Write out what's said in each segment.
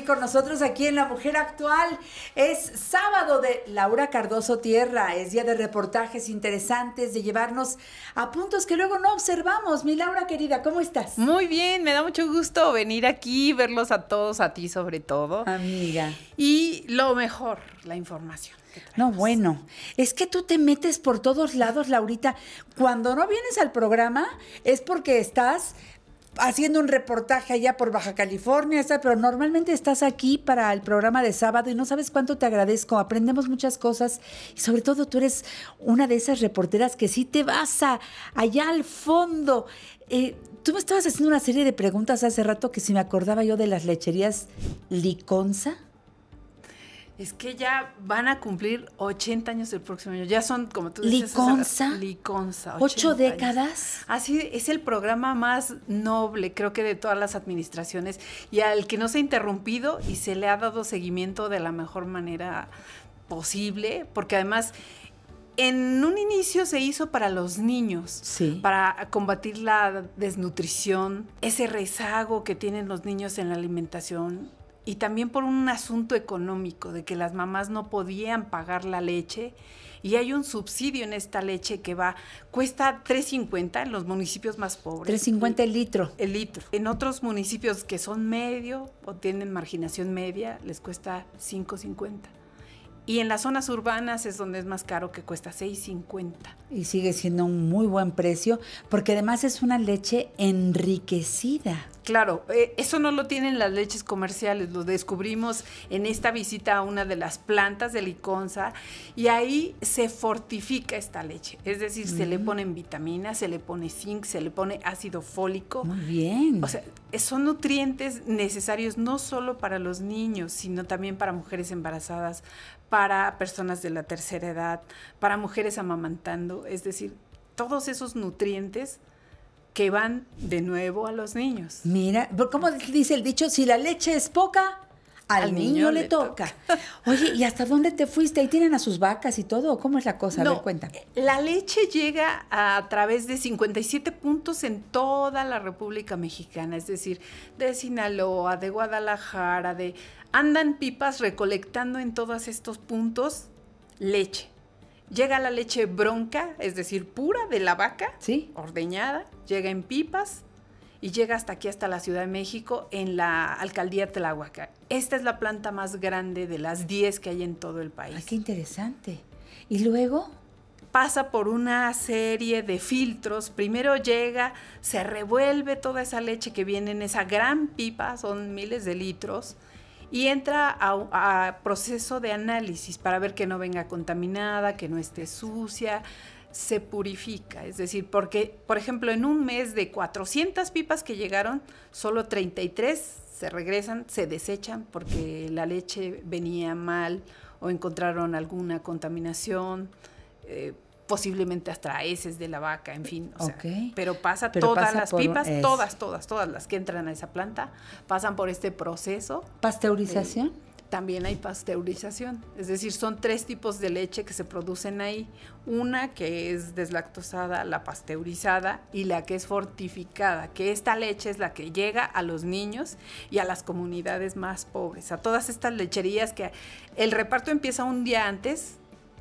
con nosotros aquí en La Mujer Actual. Es sábado de Laura Cardoso Tierra. Es día de reportajes interesantes, de llevarnos a puntos que luego no observamos. Mi Laura querida, ¿cómo estás? Muy bien, me da mucho gusto venir aquí, verlos a todos, a ti sobre todo. Amiga. Y lo mejor, la información. No, bueno, es que tú te metes por todos lados, Laurita. Cuando no vienes al programa es porque estás haciendo un reportaje allá por Baja California, pero normalmente estás aquí para el programa de sábado y no sabes cuánto te agradezco. Aprendemos muchas cosas y sobre todo tú eres una de esas reporteras que sí te vas a, allá al fondo. Eh, tú me estabas haciendo una serie de preguntas hace rato que si me acordaba yo de las lecherías Liconza. Es que ya van a cumplir 80 años el próximo año. Ya son, como tú dices, Liconza. Ocho décadas. Así es el programa más noble, creo que de todas las administraciones, y al que no se ha interrumpido y se le ha dado seguimiento de la mejor manera posible, porque además en un inicio se hizo para los niños, sí. para combatir la desnutrición, ese rezago que tienen los niños en la alimentación, y también por un asunto económico, de que las mamás no podían pagar la leche y hay un subsidio en esta leche que va, cuesta 3.50 en los municipios más pobres. 3.50 el litro. El litro. En otros municipios que son medio o tienen marginación media, les cuesta 5.50. Y en las zonas urbanas es donde es más caro, que cuesta 6.50. Y sigue siendo un muy buen precio, porque además es una leche enriquecida. Claro, eh, eso no lo tienen las leches comerciales, lo descubrimos en esta visita a una de las plantas de liconza y ahí se fortifica esta leche, es decir, se le ponen vitaminas, se le pone zinc, se le pone ácido fólico. Muy bien. O sea, eh, son nutrientes necesarios no solo para los niños, sino también para mujeres embarazadas, para personas de la tercera edad, para mujeres amamantando, es decir, todos esos nutrientes que van de nuevo a los niños. Mira, ¿cómo dice el dicho? Si la leche es poca, al, niño, le, toca. Oye, ¿y hasta dónde te fuiste? ¿Ahí tienen a sus vacas y todo? ¿Cómo es la cosa? No, eh, La leche llega a través de 57 puntos en toda la República Mexicana, es decir, de Sinaloa, de Guadalajara, de... Andan pipas recolectando en todos estos puntos leche. Llega la leche bronca, es decir, pura de la vaca, ¿Sí? ordeñada, llega en pipas y llega hasta aquí, hasta la Ciudad de México, en la alcaldía Tláhuac. Esta es la planta más grande de las 10 que hay en todo el ah, país. qué interesante. ¿Y luego? Pasa por una serie de filtros. Primero llega, se revuelve toda esa leche que viene en esa gran pipa, son miles de litros, y entra a, a proceso de análisis para ver que no venga contaminada, que no esté sucia, se purifica, es decir, porque, por ejemplo, en un mes de 400 pipas que llegaron, solo 33 se regresan, se desechan porque la leche venía mal o encontraron alguna contaminación, eh, posiblemente hasta heces de la vaca, en fin. pero pasa todas las pipas, todas, todas, todas las que entran a esa planta, pasan por este proceso. ¿Pasteurización? también hay pasteurización. Es decir, son tres tipos de leche que se producen ahí. Una que es deslactosada, la pasteurizada y la que es fortificada, que esta leche es la que llega a los niños y a las comunidades más pobres, a todas estas lecherías que el reparto empieza un día antes,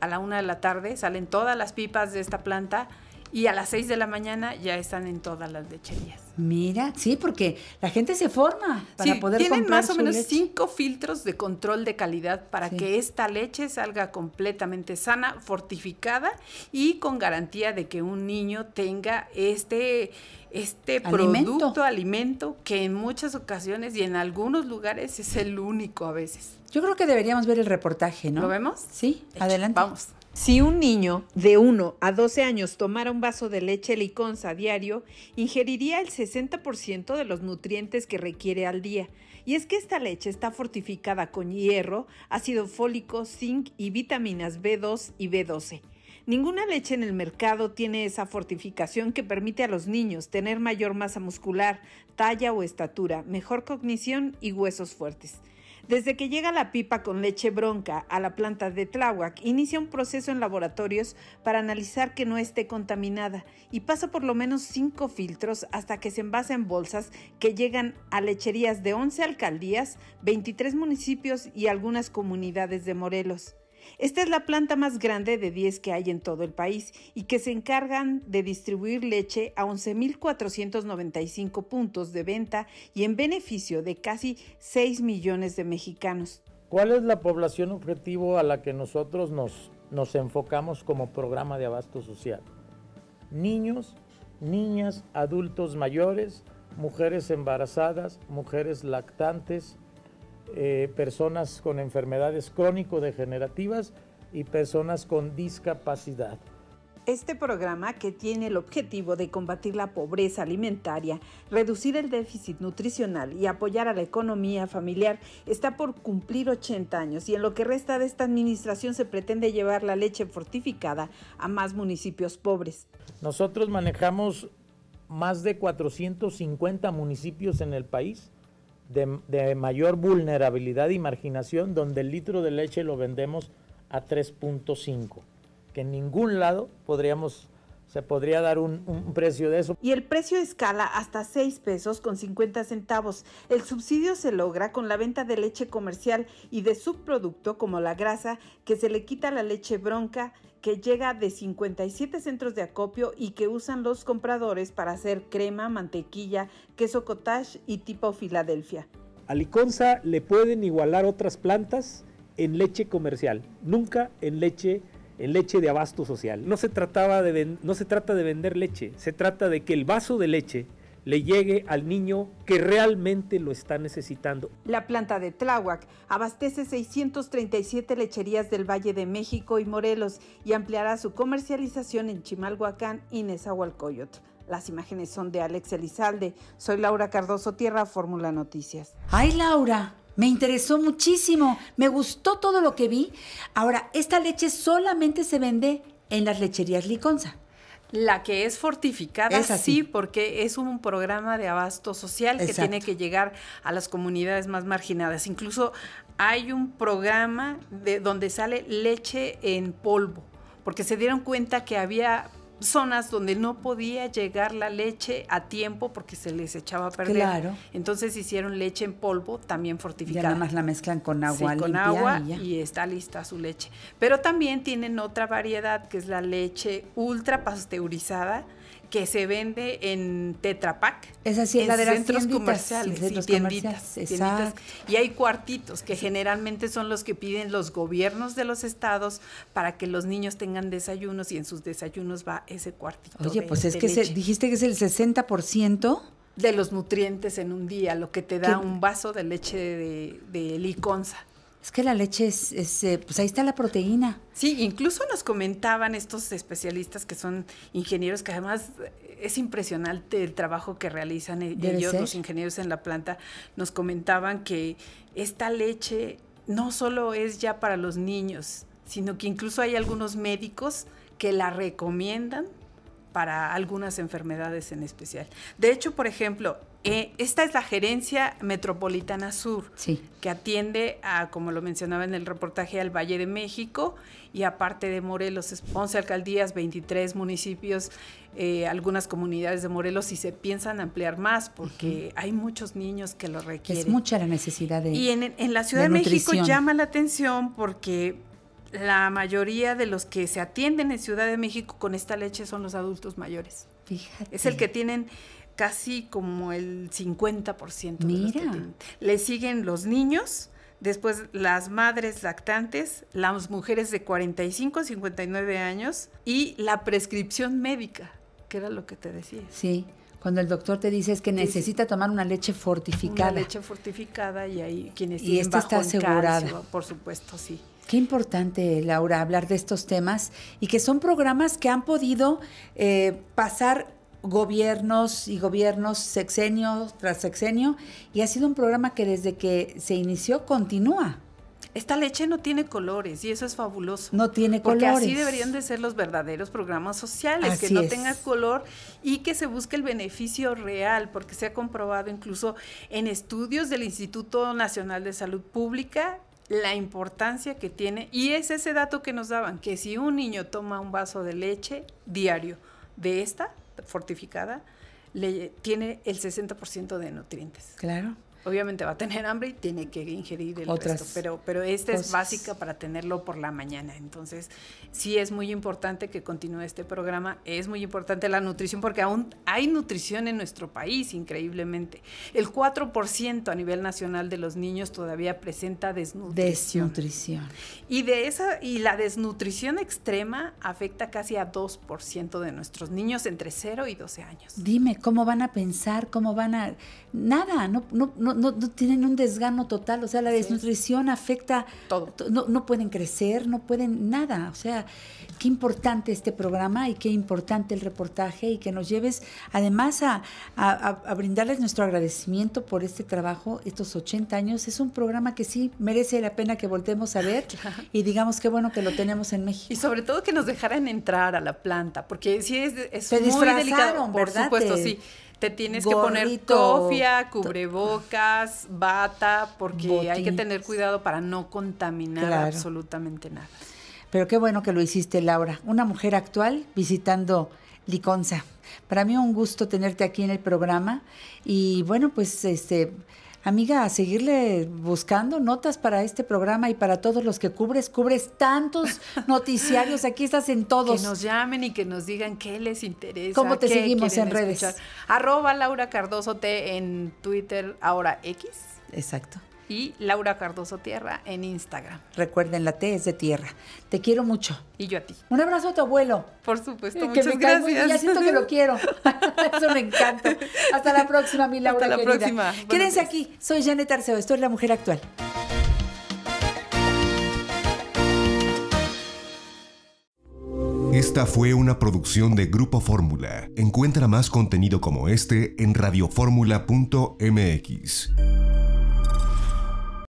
a la una de la tarde, salen todas las pipas de esta planta y a las 6 de la mañana ya están en todas las lecherías. Mira, sí, porque la gente se forma para sí, poder tienen más o menos cinco filtros de control de calidad para que esta leche salga completamente sana, fortificada y con garantía de que un niño tenga este este producto, alimento que en muchas ocasiones y en algunos lugares es el único a veces. Yo creo que deberíamos ver el reportaje, ¿no? ¿Lo vemos? Sí, adelante. Vamos. Si un niño de 1 a 12 años tomara un vaso de leche liconza diario, ingeriría el 60% de los nutrientes que requiere al día. Y es que esta leche está fortificada con hierro, ácido fólico, zinc y vitaminas B2 y B12. Ninguna leche en el mercado tiene esa fortificación que permite a los niños tener mayor masa muscular, talla o estatura, mejor cognición y huesos fuertes. Desde que llega la pipa con leche bronca a la planta de Tláhuac, inicia un proceso en laboratorios para analizar que no esté contaminada y pasa por lo menos cinco filtros hasta que se envasa en bolsas que llegan a lecherías de 11 alcaldías, 23 municipios y algunas comunidades de Morelos. Esta es la planta más grande de 10 que hay en todo el país y que se encargan de distribuir leche a 11.495 puntos de venta y en beneficio de casi 6 millones de mexicanos. ¿Cuál es la población objetivo a la que nosotros nos, nos enfocamos como programa de abasto social? Niños, niñas, adultos mayores, mujeres embarazadas, mujeres lactantes, eh, personas con enfermedades crónico-degenerativas y personas con discapacidad. Este programa, que tiene el objetivo de combatir la pobreza alimentaria, reducir el déficit nutricional y apoyar a la economía familiar, está por cumplir 80 años y en lo que resta de esta administración se pretende llevar la leche fortificada a más municipios pobres. Nosotros manejamos más de 450 municipios en el país de, mayor vulnerabilidad y marginación, donde el litro de leche lo vendemos a 3.5, que en ningún lado podríamos se podría dar un, precio de eso. Y el precio escala hasta 6 pesos con 50 centavos. El subsidio se logra con la venta de leche comercial y de subproducto como la grasa que se le quita la leche bronca que llega de 57 centros de acopio y que usan los compradores para hacer crema, mantequilla, queso cottage y tipo Filadelfia. A Liconza le pueden igualar otras plantas en leche comercial, nunca en leche en leche de abasto social. No se, trataba de no se trata de vender leche, se trata de que el vaso de leche le llegue al niño que realmente lo está necesitando. La planta de Tláhuac abastece 637 lecherías del Valle de México y Morelos y ampliará su comercialización en Chimalhuacán y Nezahualcóyotl. Las imágenes son de Alex Elizalde. Soy Laura Cardoso Tierra, Fórmula Noticias. ¡Ay, Laura! Me interesó muchísimo, me gustó todo lo que vi. Ahora, esta leche solamente se vende en las lecherías Liconza. La que es fortificada, es sí, porque es un programa de abasto social que tiene que llegar a las comunidades más marginadas. Incluso hay un programa de donde sale leche en polvo, porque se dieron cuenta que había zonas donde no podía llegar la leche a tiempo porque se les echaba a perder. Claro. Entonces hicieron leche en polvo también fortificada. Ya nada más la mezclan con agua con agua y, está lista su leche. Pero también tienen otra variedad que es la leche ultra pasteurizada que se vende en Tetra Pak. Es así, en la de centros comerciales, tienditas, Y hay cuartitos que generalmente son los que piden los gobiernos de los estados para que los niños tengan desayunos y en sus desayunos va ese cuartito. Oye, pues es que dijiste que es el 60% de los nutrientes en un día, lo que te da un vaso de leche de, de liconza. Es que la leche es, eh, pues ahí está la proteína. Sí, incluso nos comentaban estos especialistas que son ingenieros, que además es impresionante el trabajo que realizan eh, ellos, los ingenieros en la planta, nos comentaban que esta leche no solo es ya para los niños, sino que incluso hay algunos médicos que la recomiendan para algunas enfermedades en especial. De hecho, por ejemplo, eh, esta es la gerencia metropolitana sur, que atiende a, como lo mencionaba en el reportaje, al Valle de México y aparte de Morelos, 11 alcaldías, 23 municipios, eh, algunas comunidades de Morelos y se piensan ampliar más porque hay muchos niños que lo requieren. Es mucha la necesidad de... Y en, la Ciudad de México llama la atención porque la mayoría de los que se atienden en Ciudad de México con esta leche son los adultos mayores. Fíjate. Es el que tienen casi como el 50%. De Mira. Los Le siguen los niños, después las madres lactantes, las mujeres de 45 a 59 años y la prescripción médica, que era lo que te decía. Sí. Cuando el doctor te dice que necesita tomar una leche fortificada. Una leche fortificada y ahí quienes y tienen bajo está asegurada. por supuesto, sí. Qué importante, Laura, hablar de estos temas y que son programas que han podido eh, pasar gobiernos y gobiernos sexenio tras sexenio y ha sido un programa que desde que se inició continúa. Esta leche no tiene colores y eso es fabuloso. No tiene colores. así deberían de ser los verdaderos programas sociales, que no tenga color y que se busque el beneficio real, porque se ha comprobado incluso en estudios del Instituto Nacional de Salud Pública la importancia que tiene y es ese dato que nos daban, que si un niño toma un vaso de leche diario de esta fortificada, le, tiene el 60% de nutrientes. Claro obviamente va a tener hambre y tiene que ingerir el resto, pero, pero esta es básica para tenerlo por la mañana. Entonces, sí es muy importante que continúe este programa, es muy importante la nutrición, porque aún hay nutrición en nuestro país, increíblemente. El 4% a nivel nacional de los niños todavía presenta desnutrición. Desnutrición. Y, de esa, y la desnutrición extrema afecta casi a 2% de nuestros niños entre 0 y 12 años. Dime, ¿cómo van a pensar? ¿Cómo van a nada, no, no, no, tienen un desgano total, o sea, la desnutrición afecta todo. No, pueden crecer, no pueden nada, o sea, qué importante este programa y qué importante el reportaje y que nos lleves además a, brindarles nuestro agradecimiento por este trabajo, estos 80 años, es un programa que sí merece la pena que voltemos a ah, ver y digamos qué bueno que lo tenemos en México. Y sobre todo que nos dejaran entrar a la planta, porque sí es, es muy delicado, por supuesto, sí te tienes que poner tofia cubrebocas, bata, porque hay que tener cuidado para no contaminar absolutamente nada. Pero qué bueno que lo hiciste, Laura. Una mujer actual visitando Liconza. Para mí un gusto tenerte aquí en el programa y bueno, pues este Amiga, a seguirle buscando notas para este programa y para todos los que cubres. Cubres tantos noticiarios, aquí estás en todos. Que nos llamen y que nos digan qué les interesa. ¿Cómo te seguimos en redes? Arroba Laura Cardoso T en Twitter, ahora X. Exacto y Laura Cardoso Tierra en Instagram. Recuerden, la T es de tierra. Te quiero mucho. Y yo a ti. Un abrazo a tu abuelo. Por supuesto, eh, muchas gracias. Muy Ya siento que lo quiero. Eso me encanta. Hasta la próxima, mi Laura. Hasta la próxima. Quédense aquí. Soy Janet Arceo. Esto es La Mujer Actual. Esta fue una producción de Grupo Fórmula. Encuentra más contenido como este en radioformula.mx.